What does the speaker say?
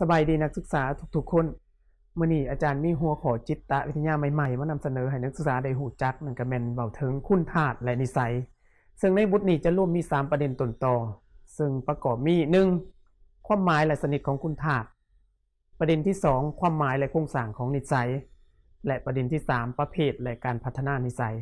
สบายดีนักศึกษาทุกๆคนเมื่อนี้อาจารย์มีหัวขอจิตตะวิทยาใหม่ๆ มานำเสนอให้นักศึกษาได้หูจักนั่นก็แม่นเบาถึงคุณธาตุและนิสัย ซึ่งในบทนี้จะร่วมมี 3 ประเด็นต้นต่อ ซึ่งประกอบมี 1. ความหมายและสนิทของคุณธาตุประเด็นที่2ความหมายและโครงสร้างของนิสัย และประเด็นที่3ประเภทและการพัฒนานิสัย